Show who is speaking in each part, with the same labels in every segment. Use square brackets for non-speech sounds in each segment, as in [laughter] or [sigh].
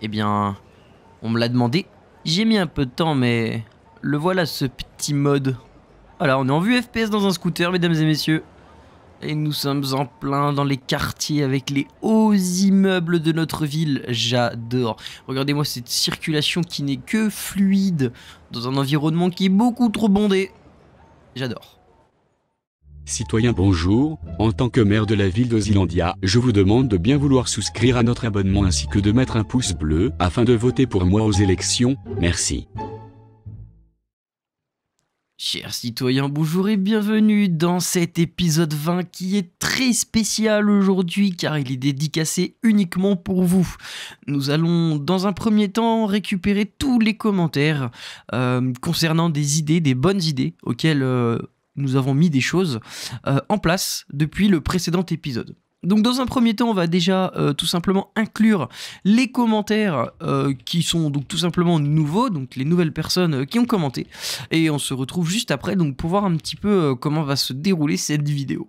Speaker 1: Eh bien, on me l'a demandé. J'ai mis un peu de temps, mais le voilà ce petit mode. Voilà, on est en vue FPS dans un scooter, mesdames et messieurs. Et nous sommes en plein dans les quartiers avec les hauts immeubles de notre ville. J'adore. Regardez-moi cette circulation qui n'est que fluide dans un environnement qui est beaucoup trop bondé. J'adore. Citoyens bonjour, en tant que maire de la ville de je vous demande de bien vouloir souscrire à notre abonnement ainsi que de mettre un pouce bleu afin de voter pour moi aux élections, merci. Chers citoyens, bonjour et bienvenue dans cet épisode 20 qui est très spécial aujourd'hui car il est dédicacé uniquement pour vous. Nous allons dans un premier temps récupérer tous les commentaires euh, concernant des idées, des bonnes idées auxquelles... Euh, nous avons mis des choses euh, en place depuis le précédent épisode. Donc dans un premier temps, on va déjà euh, tout simplement inclure les commentaires euh, qui sont donc tout simplement nouveaux, donc les nouvelles personnes qui ont commenté. Et on se retrouve juste après donc pour voir un petit peu comment va se dérouler cette vidéo.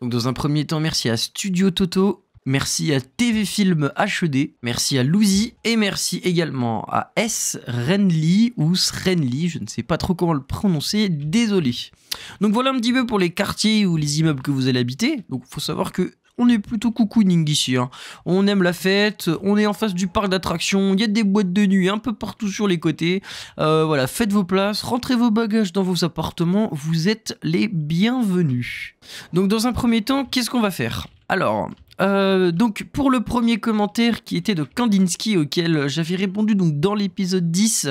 Speaker 1: Donc dans un premier temps, merci à Studio Toto, Merci à TV Film HD, e merci à Louzy et merci également à S. Renly ou Srenly, je ne sais pas trop comment le prononcer, désolé. Donc voilà un petit peu pour les quartiers ou les immeubles que vous allez habiter. Donc il faut savoir que on est plutôt cocooning ici. Hein. On aime la fête, on est en face du parc d'attractions, il y a des boîtes de nuit un peu partout sur les côtés. Euh, voilà, faites vos places, rentrez vos bagages dans vos appartements, vous êtes les bienvenus. Donc dans un premier temps, qu'est-ce qu'on va faire alors, euh, donc pour le premier commentaire qui était de Kandinsky auquel j'avais répondu donc dans l'épisode 10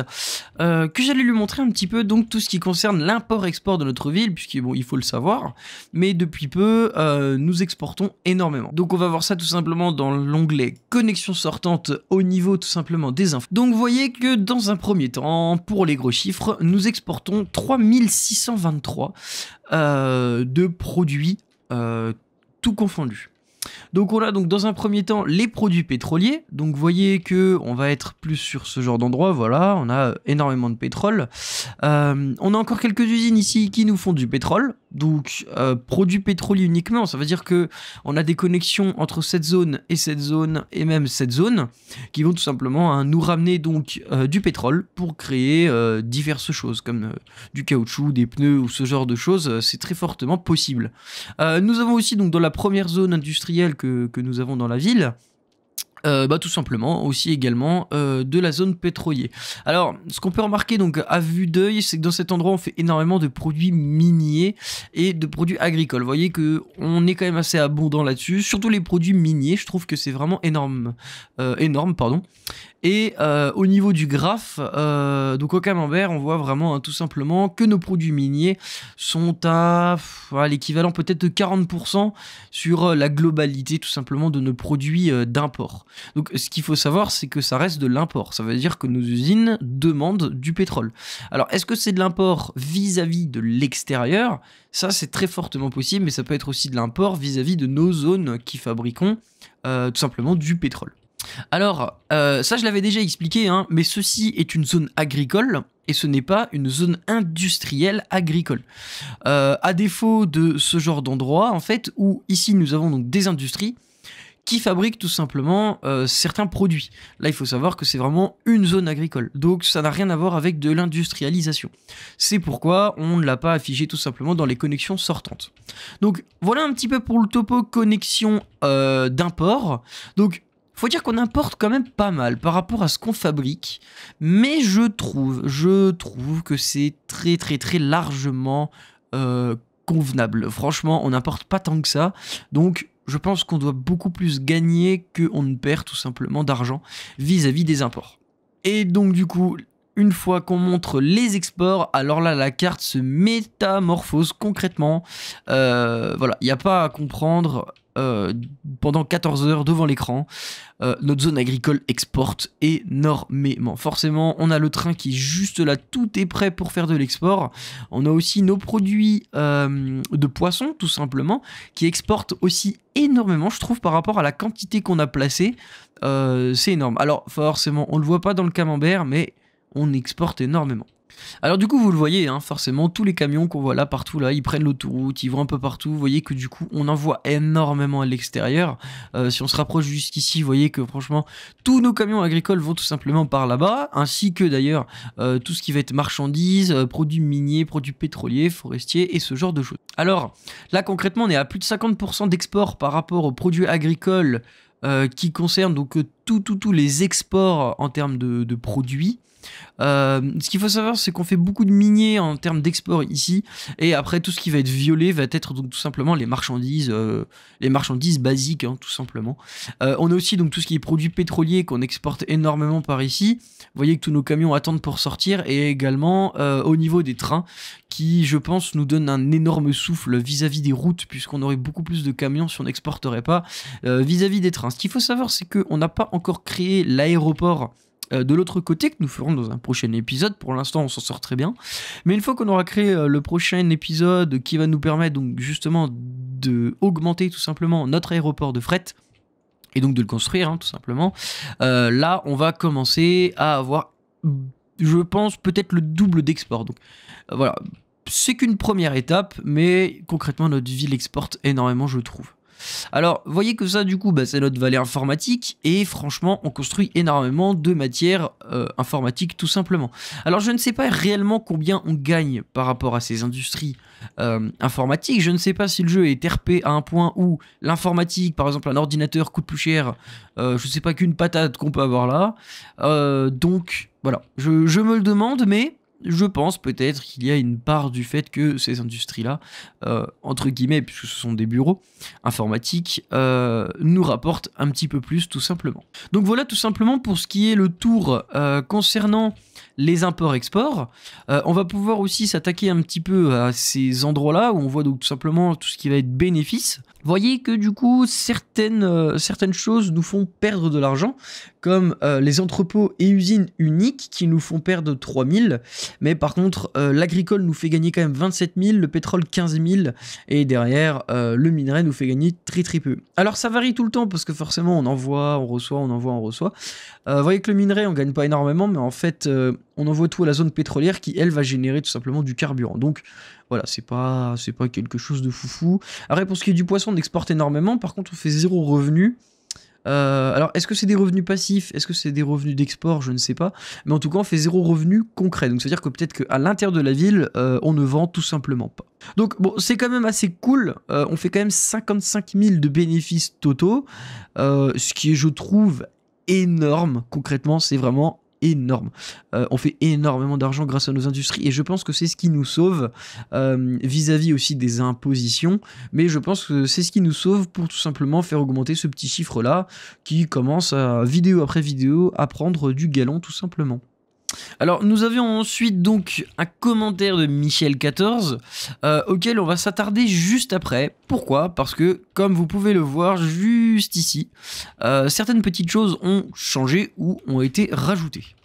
Speaker 1: euh, que j'allais lui montrer un petit peu donc tout ce qui concerne l'import-export de notre ville Puisqu'il il faut le savoir mais depuis peu euh, nous exportons énormément donc on va voir ça tout simplement dans l'onglet connexion sortante au niveau tout simplement des infos donc vous voyez que dans un premier temps pour les gros chiffres nous exportons 3623 de produits tout confondu donc on a donc dans un premier temps les produits pétroliers. Donc vous voyez que on va être plus sur ce genre d'endroit. Voilà, on a énormément de pétrole. Euh, on a encore quelques usines ici qui nous font du pétrole donc euh, pétrolier uniquement, ça veut dire que on a des connexions entre cette zone et cette zone et même cette zone qui vont tout simplement hein, nous ramener donc euh, du pétrole pour créer euh, diverses choses comme euh, du caoutchouc, des pneus ou ce genre de choses, c'est très fortement possible. nous avons aussi donc dans la première zone industrielle que nous avons dans la ville, euh, bah, tout simplement aussi également euh, de la zone pétrolier. Alors ce qu'on peut remarquer donc à vue d'œil c'est que dans cet endroit on fait énormément de produits miniers et de produits agricoles. Vous voyez que on est quand même assez abondant là-dessus, surtout les produits miniers, je trouve que c'est vraiment énorme euh, énorme pardon. Et euh, au niveau du graphe, euh, donc au camembert, on voit vraiment hein, tout simplement que nos produits miniers sont à, l'équivalent peut-être de 40% sur euh, la globalité tout simplement de nos produits d'import. Donc ce qu'il faut savoir, c'est que ça reste de l'import. Ça veut dire que nos usines demandent du pétrole. Alors est-ce que c'est de l'import vis-à-vis de l'extérieur Ça, c'est très fortement possible, mais ça peut être aussi de l'import vis-à-vis de nos zones qui fabriquons tout simplement du pétrole. Alors, euh, ça je l'avais déjà expliqué, hein, mais ceci est une zone agricole et ce n'est pas une zone industrielle agricole. A euh, à défaut de ce genre d'endroit, en fait, où ici nous avons donc des industries qui fabriquent tout simplement euh, certains produits. Là, il faut savoir que c'est vraiment une zone agricole, donc ça n'a rien à voir avec de l'industrialisation. C'est pourquoi on ne l'a pas affiché tout simplement dans les connexions sortantes. Donc voilà un petit peu pour le topo connexion d'import. Donc faut dire qu'on importe quand même pas mal par rapport à ce qu'on fabrique, mais je trouve, je trouve que c'est très très très largement euh, convenable. Franchement, on n'importe pas tant que ça, donc je pense qu'on doit beaucoup plus gagner qu'on ne perd tout simplement d'argent vis-à-vis des imports. Et donc du coup, une fois qu'on montre les exports, alors là, la carte se métamorphose concrètement. Euh, voilà, il n'y a pas à comprendre. Euh, pendant 14 heures devant l'écran. Euh, notre zone agricole exporte énormément. Forcément, on a le train qui est juste là, tout est prêt pour faire de l'export. On a aussi nos produits de poisson, tout simplement, qui exportent aussi énormément, je trouve, par rapport à la quantité qu'on a placée. C'est énorme. Alors, forcément, on ne le voit pas dans le camembert, mais on exporte énormément. Alors du coup, vous le voyez, hein, forcément, tous les camions qu'on voit là, partout là, ils prennent l'autoroute, ils vont un peu partout. Vous voyez que du coup, on en voit énormément à l'extérieur. Euh, si on se rapproche jusqu'ici, vous voyez que franchement, tous nos camions agricoles vont tout simplement par là-bas, ainsi que d'ailleurs euh, tout ce qui va être marchandises, euh, produits miniers, produits pétroliers, forestiers et ce genre de choses. Alors là, concrètement, on est à plus de 50% d'export par rapport aux produits agricoles. qui concernent donc tous tout, les exports en termes de produits. Euh, ce qu'il faut savoir, c'est qu'on fait beaucoup de miniers en termes d'export ici, et après tout ce qui va être violé va être donc tout simplement les marchandises, euh, les marchandises basiques, hein, tout simplement. Euh, on a aussi donc tout ce qui est produits pétroliers qu'on exporte énormément par ici. Vous voyez que tous nos camions attendent pour sortir, et également au niveau des trains, qui je pense nous donne un énorme souffle vis-à-vis des routes, puisqu'on aurait beaucoup plus de camions si on n'exporterait pas vis-à-vis -vis des trains. Ce qu'il faut savoir, c'est qu'on n'a pas encore créé l'aéroport euh, de l'autre côté, que nous ferons dans un prochain épisode. Pour l'instant, on s'en sort très bien. Mais une fois qu'on aura créé euh, le prochain épisode qui va nous permettre donc justement d'augmenter tout simplement notre aéroport de fret, et donc de le construire hein, tout simplement, euh, là on va commencer à avoir, je pense, peut-être le double d'export. Donc voilà, c'est qu'une première étape, mais concrètement notre ville exporte énormément, je trouve. Alors, voyez que ça, du coup, bah, c'est notre vallée informatique, et franchement, on construit énormément de matières euh, informatiques, tout simplement. Alors, je ne sais pas réellement combien on gagne par rapport à ces industries euh, informatiques. Je ne sais pas si le jeu est RP à un point où l'informatique, par exemple, un ordinateur coûte plus cher, euh, je ne sais pas qu'une patate qu'on peut avoir là. donc, voilà, je me le demande, mais je pense peut-être qu'il y a une part du fait que ces industries-là, euh, entre guillemets, puisque ce sont des bureaux informatiques, euh, nous rapportent un petit peu plus tout simplement. Donc voilà tout simplement pour ce qui est le tour euh, concernant les imports-exports. on va pouvoir aussi s'attaquer un petit peu à ces endroits-là où on voit donc tout simplement tout ce qui va être bénéfice voyez que du coup, certaines, euh, certaines choses nous font perdre de l'argent, comme euh, les entrepôts et usines uniques qui nous font perdre 3000, mais par contre, euh, l'agricole nous fait gagner quand même 27 000, le pétrole 15 000, et derrière, le minerai nous fait gagner très très peu. Alors ça varie tout le temps, parce que forcément, on envoie, on reçoit, on envoie, on reçoit. vous voyez que le minerai, on gagne pas énormément, mais en fait, on envoie tout à la zone pétrolière qui, elle, va générer tout simplement du carburant. Donc voilà, c'est pas, c'est pas quelque chose de foufou. Après, pour ce qui est du poisson, on exporte énormément. Par contre, on fait zéro revenu. Euh, alors, est-ce que c'est des revenus passifs Est-ce que c'est des revenus d'export Je ne sais pas. Mais en tout cas, on fait zéro revenu concret. Donc, c'est-à-dire que peut-être qu'à l'intérieur de la ville, euh, on ne vend tout simplement pas. Donc, bon, c'est quand même assez cool. Euh, on fait quand même 55 000 de bénéfices totaux. ce qui est, je trouve, énorme. Concrètement, c'est vraiment énorme. Euh, on fait énormément d'argent grâce à nos industries et je pense que c'est ce qui nous sauve euh, vis-à-vis aussi des impositions, mais je pense que c'est ce qui nous sauve pour tout simplement faire augmenter ce petit chiffre-là qui commence à, vidéo après vidéo à prendre du galon tout simplement. Alors nous avions ensuite donc un commentaire de Michel 14 euh, auquel on va s'attarder juste après. Pourquoi Parce que comme vous pouvez le voir juste ici, euh, certaines petites choses ont changé ou ont été rajoutées.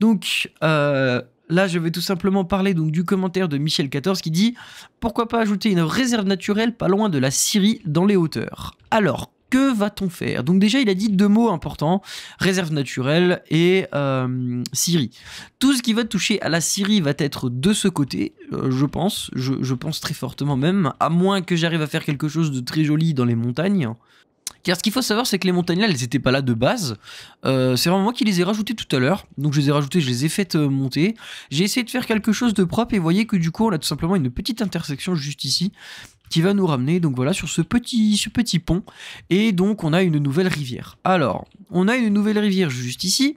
Speaker 1: Donc euh, là je vais tout simplement parler donc du commentaire de Michel 14 qui dit pourquoi pas ajouter une réserve naturelle pas loin de la Syrie dans les hauteurs. Alors que va-t-on faire Donc déjà, il a dit deux mots importants, réserve naturelle et euh, Syrie. Tout ce qui va toucher à la Syrie va être de ce côté, euh, je pense, je, pense très fortement même, à moins que j'arrive à faire quelque chose de très joli dans les montagnes, car ce qu'il faut savoir, c'est que les montagnes là, elles n'étaient pas là de base. Euh, c'est vraiment moi qui les ai rajoutées tout à l'heure. Donc je les ai rajoutées, je les ai faites euh, monter. J'ai essayé de faire quelque chose de propre et voyez que du coup, on a tout simplement une petite intersection juste ici qui va nous ramener donc voilà sur ce petit, ce petit pont et donc on a une nouvelle rivière. Alors, on a une nouvelle rivière juste ici.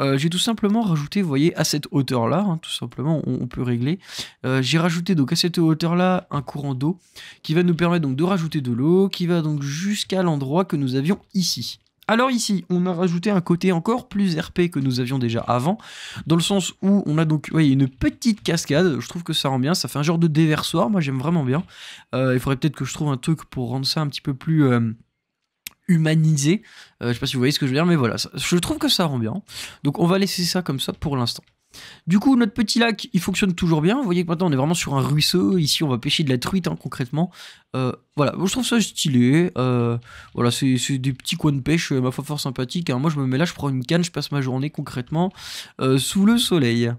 Speaker 1: Euh, j'ai tout simplement rajouté, vous voyez, à cette hauteur-là, hein, tout simplement, on, peut régler. Euh, j'ai rajouté donc à cette hauteur-là un courant d'eau qui va nous permettre donc de rajouter de l'eau, qui va donc jusqu'à l'endroit que nous avions ici. Alors ici, on a rajouté un côté encore plus RP que nous avions déjà avant, dans le sens où on a donc voyez, une petite cascade, je trouve que ça rend bien, ça fait un genre de déversoir, moi j'aime vraiment bien. Euh, il faudrait peut-être que je trouve un truc pour rendre ça un petit peu plus humanisé. Euh, je sais pas si vous voyez ce que je veux dire, mais voilà, je trouve que ça rend bien. Donc on va laisser ça comme ça pour l'instant. Du coup, notre petit lac, il fonctionne toujours bien. Vous voyez que maintenant, on est vraiment sur un ruisseau. Ici, on va pêcher de la truite, hein, concrètement. Euh, voilà, je trouve ça stylé. Euh, voilà, c'est des petits coins de pêche, ma foi, fort sympathique. Hein. Moi, je me mets là, je prends une canne, je passe ma journée, concrètement, sous le soleil.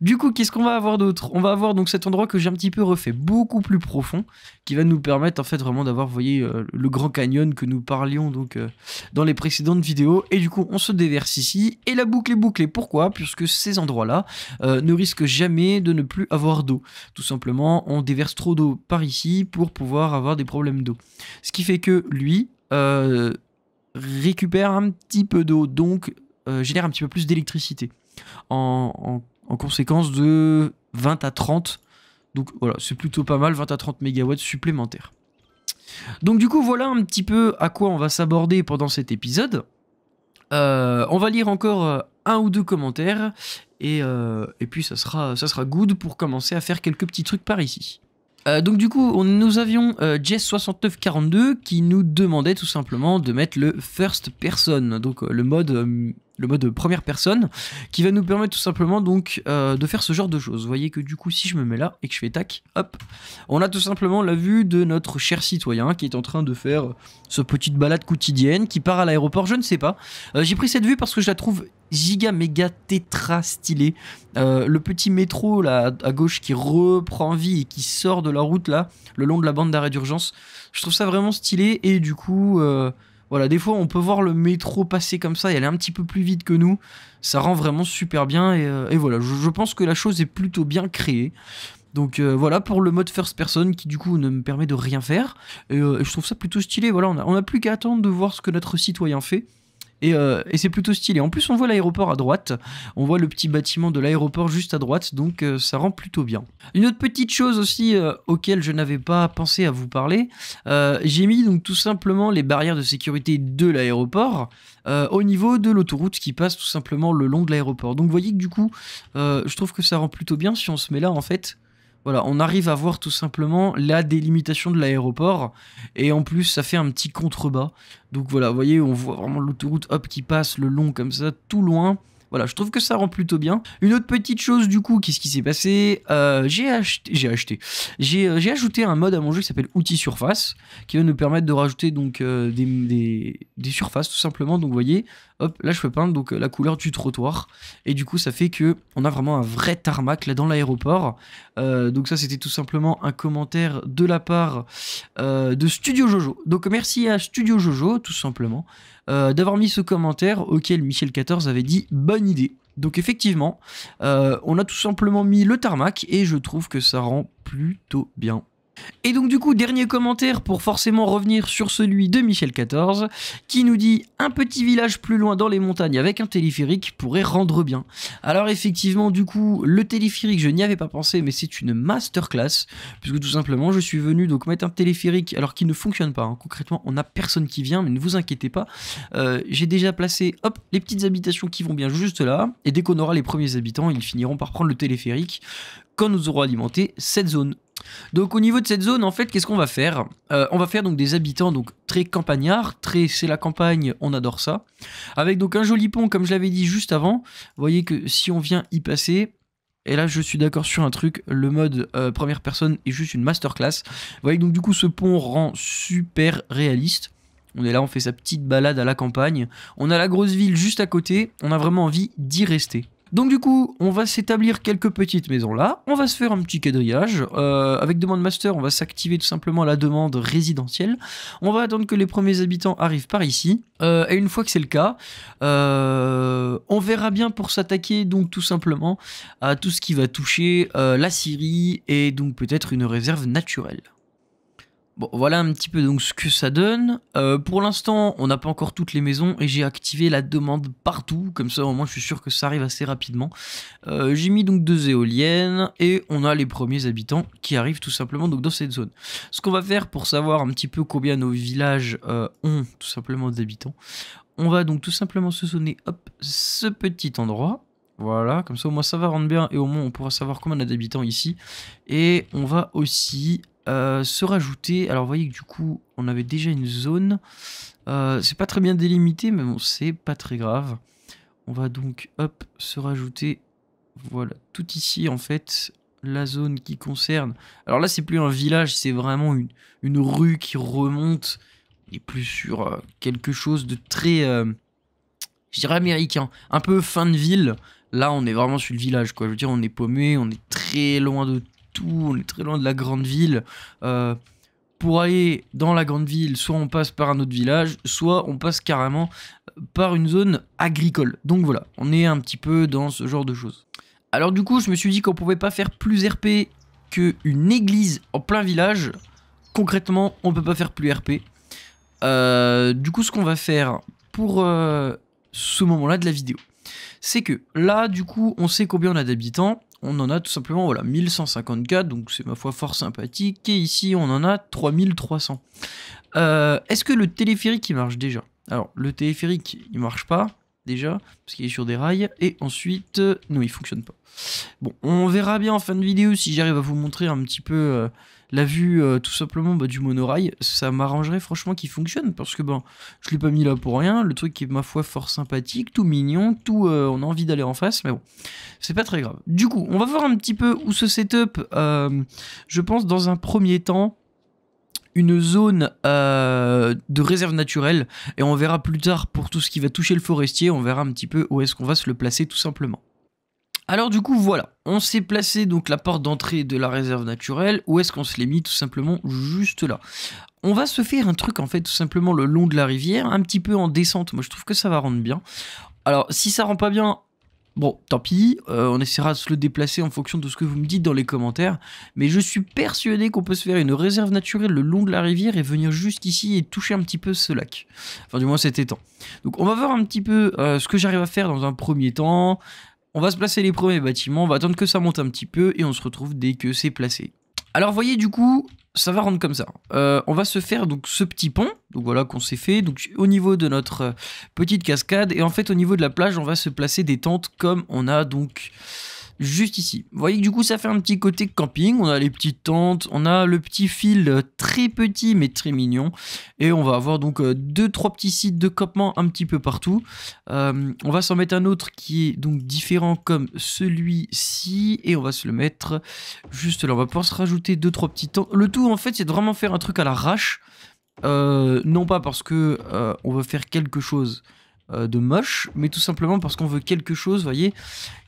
Speaker 1: Du coup, qu'est-ce qu'on va avoir d'autre On va avoir donc cet endroit que j'ai un petit peu refait, beaucoup plus profond, qui va nous permettre en fait vraiment d'avoir, voyez, euh, le Grand Canyon que nous parlions donc euh, dans les précédentes vidéos. Et du coup, on se déverse ici et la boucle est bouclée. Pourquoi Puisque ces endroits-là euh, ne risquent jamais de ne plus avoir d'eau. Tout simplement, on déverse trop d'eau par ici pour pouvoir avoir des problèmes d'eau. Ce qui fait que lui récupère un petit peu d'eau, donc génère un petit peu plus d'électricité. en, en conséquence de 20 à 30. Donc voilà, c'est plutôt pas mal, 20 à 30 mégawatts supplémentaires. Donc du coup, voilà un petit peu à quoi on va s'aborder pendant cet épisode. Euh, on va lire encore euh, un ou deux commentaires euh, et, puis ça sera, ça sera good pour commencer à faire quelques petits trucs par ici. donc du coup, on, nous avions Jess6942 qui nous demandait tout simplement de mettre le first person, donc le mode le mode première personne, qui va nous permettre tout simplement donc euh, de faire ce genre de choses. Vous voyez que du coup, si je me mets là et que je fais tac, hop, on a tout simplement la vue de notre cher citoyen qui est en train de faire sa petite balade quotidienne, qui part à l'aéroport, je ne sais pas. Euh, j'ai pris cette vue parce que je la trouve giga méga tétra stylée. Euh, le petit métro là à gauche qui reprend vie et qui sort de la route là, le long de la bande d'arrêt d'urgence, je trouve ça vraiment stylé et du coup... Voilà, des fois on peut voir le métro passer comme ça et aller un petit peu plus vite que nous. Ça rend vraiment super bien et, euh, voilà, je, pense que la chose est plutôt bien créée. Donc euh, voilà pour le mode first person qui du coup ne me permet de rien faire. Et, euh, je trouve ça plutôt stylé. Voilà, on n'a plus qu'à attendre de voir ce que notre citoyen fait. Euh, et, c'est plutôt stylé. En plus, on voit l'aéroport à droite. On voit le petit bâtiment de l'aéroport juste à droite. Donc, euh, ça rend plutôt bien. Une autre petite chose aussi euh, auquel je n'avais pas pensé à vous parler. J'ai mis donc tout simplement les barrières de sécurité de l'aéroport au niveau de l'autoroute qui passe tout simplement le long de l'aéroport. Donc, vous voyez que du coup, je trouve que ça rend plutôt bien si on se met là en fait. Voilà, on arrive à voir tout simplement la délimitation de l'aéroport. Et en plus, ça fait un petit contrebas. Donc voilà, vous voyez, on voit vraiment l'autoroute qui passe le long comme ça, tout loin. Voilà, je trouve que ça rend plutôt bien. Une autre petite chose du coup, qu'est-ce qui s'est passé euh, J'ai acheté, j'ai acheté, euh, j'ai ajouté un mode à mon jeu qui s'appelle outils surface, qui va nous permettre de rajouter donc euh, des, des, surfaces tout simplement. Donc vous voyez, Hop, là je peux peindre donc euh, la couleur du trottoir. Et du coup ça fait que on a vraiment un vrai tarmac là dans l'aéroport. Euh, donc ça c'était tout simplement un commentaire de la part euh, de Studio Jojo. Donc merci à Studio Jojo tout simplement d'avoir mis ce commentaire auquel Michel 14 avait dit bonne idée. Donc effectivement, on a tout simplement mis le tarmac et je trouve que ça rend plutôt bien. Et donc du coup, dernier commentaire pour forcément revenir sur celui de Michel XIV, qui nous dit un petit village plus loin dans les montagnes avec un téléphérique pourrait rendre bien. Alors effectivement, du coup, le téléphérique, je n'y avais pas pensé, mais c'est une masterclass, puisque tout simplement, je suis venu donc mettre un téléphérique alors qu'il ne fonctionne pas. Hein. Concrètement, on n'a personne qui vient, mais ne vous inquiétez pas. Euh, j'ai déjà placé, hop, les petites habitations qui vont bien juste là, et dès qu'on aura les premiers habitants, ils finiront par prendre le téléphérique quand nous aurons alimenté cette zone. Donc au niveau de cette zone, en fait, qu'est-ce qu'on va faire euh, On va faire donc des habitants donc très campagnards, très c'est la campagne, on adore ça. Avec donc un joli pont, comme je l'avais dit juste avant. Vous voyez que si on vient y passer, et là, je suis d'accord sur un truc, le mode euh, première personne est juste une masterclass. Vous voyez donc du coup ce pont rend super réaliste. On est là, on fait sa petite balade à la campagne. On a la grosse ville juste à côté. On a vraiment envie d'y rester. Donc du coup, on va s'établir quelques petites maisons là, on va se faire un petit quadrillage, euh, avec demande master, on va s'activer tout simplement la demande résidentielle, on va attendre que les premiers habitants arrivent par ici, euh, et une fois que c'est le cas, euh, on verra bien pour s'attaquer donc tout simplement à tout ce qui va toucher la Syrie et donc peut-être une réserve naturelle. Bon, voilà un petit peu donc ce que ça donne. Euh, pour l'instant, on n'a pas encore toutes les maisons et j'ai activé la demande partout. Comme ça, au moins, je suis sûr que ça arrive assez rapidement. Euh, j'ai mis donc deux éoliennes et on a les premiers habitants qui arrivent tout simplement donc dans cette zone. Ce qu'on va faire pour savoir un petit peu combien nos villages euh, ont tout simplement d'habitants, on va donc tout simplement se sonner hop, ce petit endroit. Voilà, comme ça au moins ça va rendre bien et au moins on pourra savoir combien on a d'habitants ici. Et on va aussi euh, se rajouter. Alors voyez que du coup, on avait déjà une zone. Euh, c'est pas très bien délimité, mais bon, c'est pas très grave. On va donc, hop, se rajouter, voilà, tout ici en fait, la zone qui concerne. Alors là, c'est plus un village, c'est vraiment une, une, rue qui remonte. et plus sur euh, quelque chose de très, je dirais américain, un peu fin de ville. Là, on est vraiment sur le village, quoi. Je veux dire, on est paumé, on est très loin de on est très loin de la grande ville. Euh, pour aller dans la grande ville, soit on passe par un autre village, soit on passe carrément par une zone agricole. Donc voilà, on est un petit peu dans ce genre de choses. Alors du coup, je me suis dit qu'on pouvait pas faire plus RP qu'une église en plein village. Concrètement, on peut pas faire plus RP. Euh, du coup, ce qu'on va faire pour euh, ce moment-là de la vidéo, c'est que là, du coup, on sait combien on a d'habitants on en a tout simplement voilà 1154, donc c'est ma foi fort sympathique, et ici on en a 3300. Euh, est-ce que le téléphérique il marche déjà Alors le téléphérique il marche pas déjà, parce qu'il est sur des rails, et ensuite, euh, non il fonctionne pas. Bon, on verra bien en fin de vidéo si j'arrive à vous montrer un petit peu... Euh, la vue euh, tout simplement bah, du monorail, ça m'arrangerait franchement qu'il fonctionne parce que ben je l'ai pas mis là pour rien. Le truc est ma foi fort sympathique, tout mignon, tout euh, on a envie d'aller en face, mais bon, c'est pas très grave. Du coup, on va voir un petit peu où ce setup, euh, je pense dans un premier temps une zone de réserve naturelle et on verra plus tard pour tout ce qui va toucher le forestier, on verra un petit peu où est-ce qu'on va se le placer tout simplement. Alors du coup, voilà, on s'est placé donc la porte d'entrée de la réserve naturelle, où est-ce qu'on se l'est mis tout simplement juste là. On va se faire un truc en fait tout simplement le long de la rivière, un petit peu en descente, moi je trouve que ça va rendre bien. Alors si ça rend pas bien, Bon, tant pis, euh, on essaiera de se le déplacer en fonction de ce que vous me dites dans les commentaires, mais je suis persuadé qu'on peut se faire une réserve naturelle le long de la rivière et venir jusqu'ici et toucher un petit peu ce lac. Enfin, du moins cet étang. Donc, on va voir un petit peu euh, ce que j'arrive à faire dans un premier temps, on va se placer les premiers bâtiments, on va attendre que ça monte un petit peu et on se retrouve dès que c'est placé. Alors voyez du coup, ça va rendre comme ça. Euh, on va se faire donc ce petit pont, donc voilà qu'on s'est fait, donc au niveau de notre euh, petite cascade, et en fait au niveau de la plage, on va se placer des tentes comme on a donc juste ici. Vous voyez que du coup ça fait un petit côté camping, on a les petites tentes, on a le petit fil très petit mais très mignon et on va avoir donc euh, deux trois petits sites de campement un petit peu partout. Euh, on va s'en mettre un autre qui est donc différent comme celui-ci et on va se le mettre juste là. On va pouvoir se rajouter deux trois petits tentes. Le tout en fait c'est de vraiment faire un truc à l'arrache. Euh, non pas parce que on veut faire quelque chose de moche, mais tout simplement parce qu'on veut quelque chose, voyez,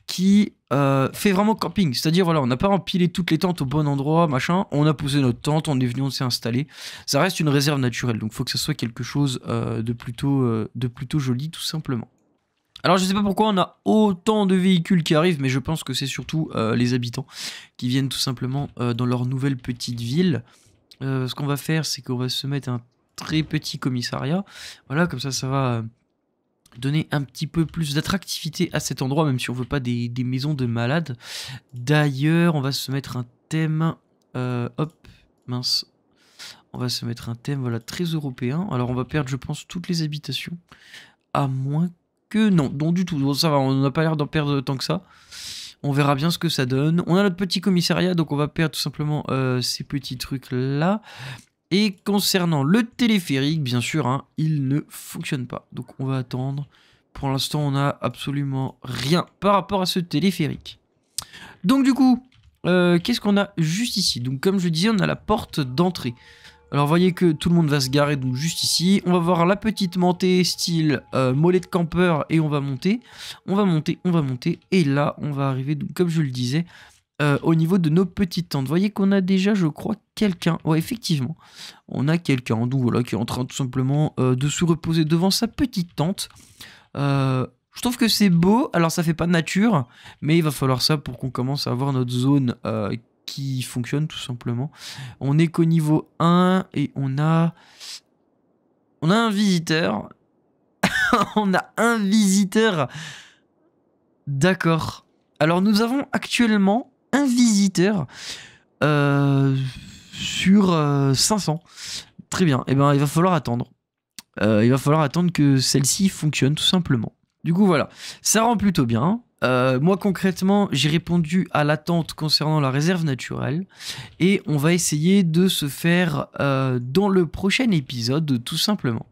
Speaker 1: qui euh, fait vraiment camping. C'est-à-dire, voilà, on n'a pas empilé toutes les tentes au bon endroit, machin. On a posé notre tente, on est venu, on s'est installé. Ça reste une réserve naturelle, donc il faut que ça soit quelque chose euh, de, plutôt, euh, de plutôt joli, tout simplement. Alors je ne sais pas pourquoi on a autant de véhicules qui arrivent, mais je pense que c'est surtout les habitants qui viennent tout simplement dans leur nouvelle petite ville. ce qu'on va faire, c'est qu'on va se mettre un très petit commissariat. Voilà, comme ça, ça va donner un petit peu plus d'attractivité à cet endroit, même si on veut pas des, maisons de malades. D'ailleurs, on va se mettre un thème. Euh, hop, mince. On va se mettre un thème, voilà, très européen. Alors, on va perdre, je pense, toutes les habitations. À moins que. Non, non, du tout. ça va, on n'a pas l'air d'en perdre tant que ça. On verra bien ce que ça donne. On a notre petit commissariat, donc on va perdre tout simplement euh, ces petits trucs-là. Et concernant le téléphérique, bien sûr, hein, il ne fonctionne pas. Donc on va attendre. Pour l'instant, on n'a absolument rien par rapport à ce téléphérique. Donc du coup, euh, qu'est-ce qu'on a juste ici Donc comme je disais, on a la porte d'entrée. Alors voyez que tout le monde va se garer donc juste ici. On va voir la petite montée style euh, mollet de campeur et on va monter. On va monter, on va monter. Et là, on va arriver, donc, comme je le disais, euh, au niveau de nos petites tentes. Vous voyez qu'on a déjà, je crois, quelqu'un. Ouais, effectivement, on a quelqu'un, donc voilà, qui est en train tout simplement euh, de se reposer devant sa petite tente. Euh, je trouve que c'est beau. Alors, ça fait pas de nature, mais il va falloir ça pour qu'on commence à avoir notre zone qui fonctionne tout simplement. On est qu'au niveau 1 et on a. On a un visiteur. [laughs] on a un visiteur. D'accord. Alors nous avons actuellement un visiteur euh, sur 500. Euh, très bien. Et eh ben, il va falloir attendre. Euh, il va falloir attendre que celle-ci fonctionne tout simplement. Du coup, voilà. Ça rend plutôt bien. moi concrètement, j'ai répondu à l'attente concernant la réserve naturelle et on va essayer de se faire dans le prochain épisode tout simplement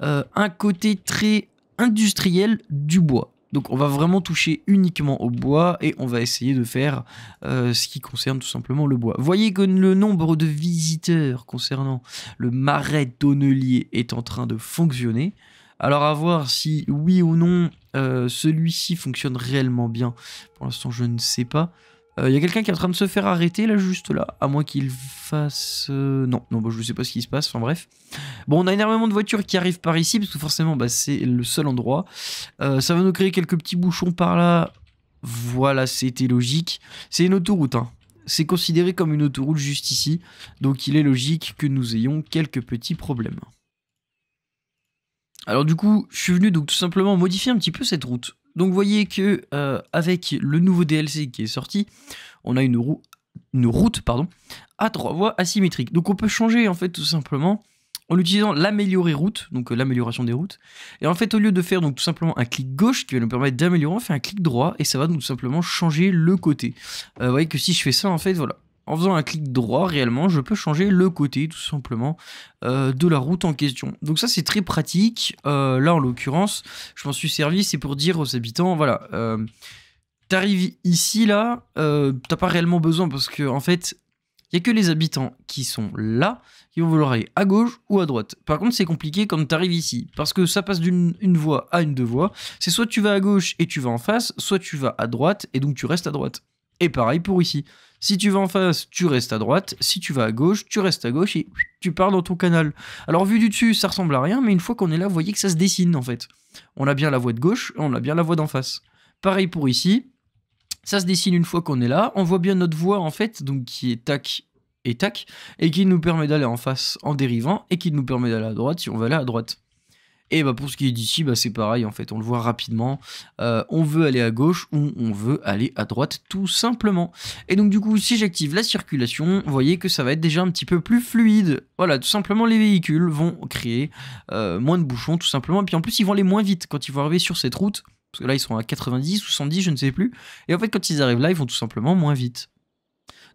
Speaker 1: un côté très industriel du bois. Donc on va vraiment toucher uniquement au bois et on va essayer de faire euh, ce qui concerne tout simplement le bois. Voyez que le nombre de visiteurs concernant le marais d'Onnelier est en train de fonctionner. Alors à voir si oui ou non euh, celui-ci fonctionne réellement bien. Pour l'instant je ne sais pas. Il euh, y a quelqu'un qui est en train de se faire arrêter là, juste là. À moins qu'il fasse. Euh, non, non, bah, je ne sais pas ce qui se passe. Enfin bref. Bon, on a énormément de voitures qui arrivent par ici, parce que forcément, bah, c'est le seul endroit. Euh, ça va nous créer quelques petits bouchons par là. Voilà, c'était logique. C'est une autoroute, hein. C'est considéré comme une autoroute juste ici. Donc il est logique que nous ayons quelques petits problèmes. Alors du coup, je suis venu donc tout simplement modifier un petit peu cette route. Donc vous voyez que euh, avec le nouveau DLC qui est sorti, on a une, roue, une route pardon, à trois voies asymétriques. Donc on peut changer en fait tout simplement en utilisant l'améliorer route, donc euh, l'amélioration des routes. Et en fait, au lieu de faire donc tout simplement un clic gauche qui va nous permettre d'améliorer, on fait un clic droit et ça va tout simplement changer le côté. Euh, vous voyez que si je fais ça, en fait, voilà, en faisant un clic droit réellement, je peux changer le côté tout simplement euh, de la route en question. Donc ça c'est très pratique. Euh, là en l'occurrence, je m'en suis servi, c'est pour dire aux habitants, voilà, euh, t'arrives ici là, euh, t'as pas réellement besoin parce que en fait, il n'y a que les habitants qui sont là qui vont vouloir aller à gauche ou à droite. Par contre, c'est compliqué quand tu arrives ici, parce que ça passe d'une voie à une deux voies. C'est soit tu vas à gauche et tu vas en face, soit tu vas à droite et donc tu restes à droite. Et pareil pour ici. Si tu vas en face, tu restes à droite. Si tu vas à gauche, tu restes à gauche et tu pars dans ton canal. Alors vu du dessus, ça ressemble à rien, mais une fois qu'on est là, vous voyez que ça se dessine en fait. On a bien la voie de gauche, on a bien la voie d'en face. Pareil pour ici. Ça se dessine une fois qu'on est là. On voit bien notre voie en fait, donc qui est tac et tac, et qui nous permet d'aller en face en dérivant, et qui nous permet d'aller à droite si on veut aller à droite. Et bah pour ce qui est d'ici, bah, c'est pareil en fait, on le voit rapidement. Euh, on veut aller à gauche ou on veut aller à droite tout simplement. Et donc du coup, si j'active la circulation, vous voyez que ça va être déjà un petit peu plus fluide. Voilà, tout simplement les véhicules vont créer euh, moins de bouchons tout simplement. Et puis en plus, ils vont aller moins vite quand ils vont arriver sur cette route. Parce que là, ils sont à 90 ou 110, je ne sais plus. Et en fait, quand ils arrivent là, ils vont tout simplement moins vite.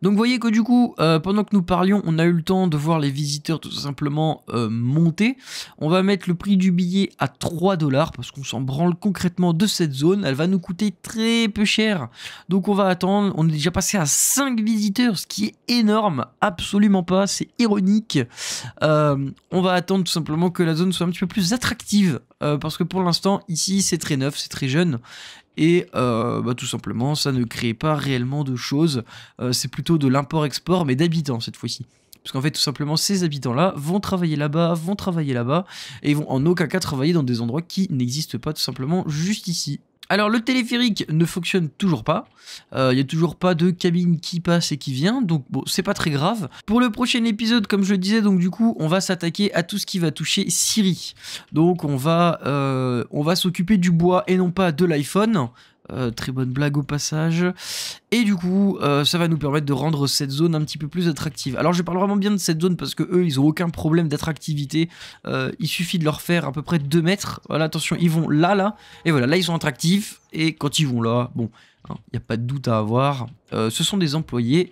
Speaker 1: Donc vous voyez que du coup, euh, pendant que nous parlions, on a eu le temps de voir les visiteurs tout simplement euh, monter. On va mettre le prix du billet à 3 dollars parce qu'on s'en branle concrètement de cette zone. Elle va nous coûter très peu cher. Donc on va attendre. On est déjà passé à 5 visiteurs, ce qui est énorme. Absolument pas, c'est ironique. Euh, on va attendre tout simplement que la zone soit un petit peu plus attractive parce que pour l'instant, ici, c'est très neuf, c'est très jeune et euh, bah, tout simplement ça ne crée pas réellement de choses, euh, c'est plutôt de l'import-export mais d'habitants cette fois-ci. Parce qu'en fait, tout simplement, ces habitants-là vont travailler là-bas, vont travailler là-bas, et vont en aucun cas travailler dans des endroits qui n'existent pas, tout simplement, juste ici. Alors le téléphérique ne fonctionne toujours pas, il euh, y n'y a toujours pas de cabine qui passe et qui vient, donc bon c'est pas très grave. Pour le prochain épisode, comme je le disais, donc du coup on va s'attaquer à tout ce qui va toucher Siri. Donc on va, euh, on va s'occuper du bois et non pas de l'iPhone. Euh, très bonne blague au passage. Et du coup, euh, ça va nous permettre de rendre cette zone un petit peu plus attractive. Alors je parle vraiment bien de cette zone parce que eux, ils ont aucun problème d'attractivité. Euh, il suffit de leur faire à peu près 2 mètres. Voilà, attention, ils vont là, là. Et voilà, là, ils sont attractifs. Et quand ils vont là, bon, hein, il n'y a pas de doute à avoir. ce sont des employés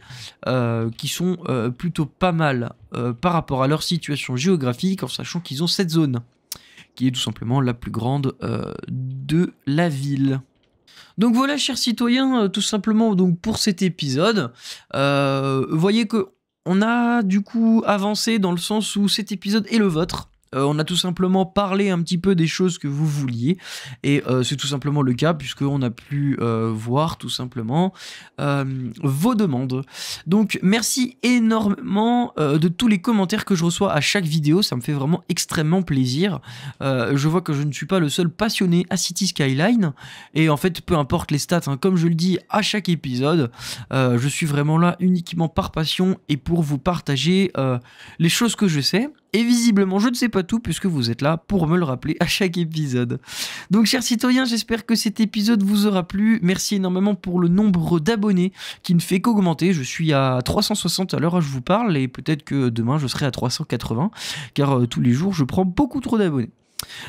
Speaker 1: qui sont plutôt pas mal par rapport à leur situation géographique en sachant qu'ils ont cette zone qui est tout simplement la plus grande de la ville. Donc voilà, chers citoyens, euh, tout simplement donc pour cet épisode. Euh, voyez que on a du coup avancé dans le sens où cet épisode est le vôtre. Euh, on a tout simplement parlé un petit peu des choses que vous vouliez et euh, c'est tout simplement le cas puisqu'on a pu euh, voir tout simplement vos demandes. Donc merci énormément de tous les commentaires que je reçois à chaque vidéo, ça me fait vraiment extrêmement plaisir. je vois que je ne suis pas le seul passionné à City Skyline et en fait peu importe les stats, hein, comme je le dis à chaque épisode, je suis vraiment là uniquement par passion et pour vous partager les choses que je sais. Et visiblement, je ne sais pas tout puisque vous êtes là pour me le rappeler à chaque épisode. Donc, chers citoyens, j'espère que cet épisode vous aura plu. Merci énormément pour le nombre d'abonnés qui ne fait qu'augmenter. Je suis à 360 à l'heure où je vous parle et peut-être que demain je serai à 380 car euh, tous les jours je prends beaucoup trop d'abonnés.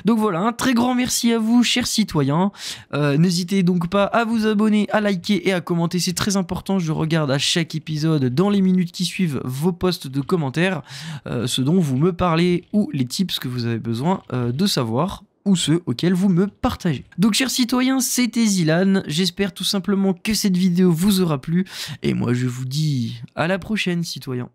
Speaker 1: Donc voilà, un très grand merci à vous, chers citoyens. Euh, n'hésitez donc pas à vous abonner, à liker et à commenter. C'est très important. Je regarde à chaque épisode, dans les minutes qui suivent, vos posts de commentaires, euh, ce dont vous me parlez ou les tips que vous avez besoin euh, de savoir ou ceux auxquels vous me partagez. Donc chers citoyens, c'était Zilan, j'espère tout simplement que cette vidéo vous aura plu, et moi je vous dis à la prochaine citoyens.